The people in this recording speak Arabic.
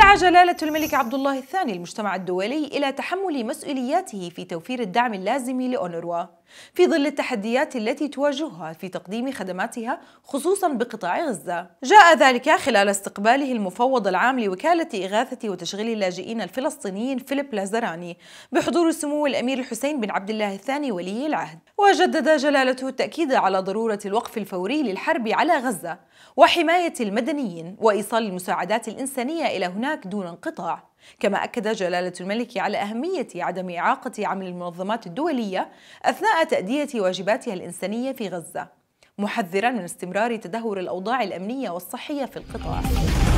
دعا جلالة الملك عبد الله الثاني المجتمع الدولي إلى تحمل مسؤولياته في توفير الدعم اللازم لأونروا في ظل التحديات التي تواجهها في تقديم خدماتها خصوصا بقطاع غزة جاء ذلك خلال استقباله المفوض العام لوكالة إغاثة وتشغيل اللاجئين الفلسطينيين فيليب لازراني بحضور سمو الأمير الحسين بن عبد الله الثاني ولي العهد وجدد جلالته التأكيد على ضرورة الوقف الفوري للحرب على غزة وحماية المدنيين وإيصال المساعدات الإنسانية إلى هناك هناك دون انقطاع كما أكد جلالة الملك على أهمية عدم إعاقة عمل المنظمات الدولية أثناء تأدية واجباتها الإنسانية في غزة محذرا من استمرار تدهور الأوضاع الأمنية والصحية في القطاع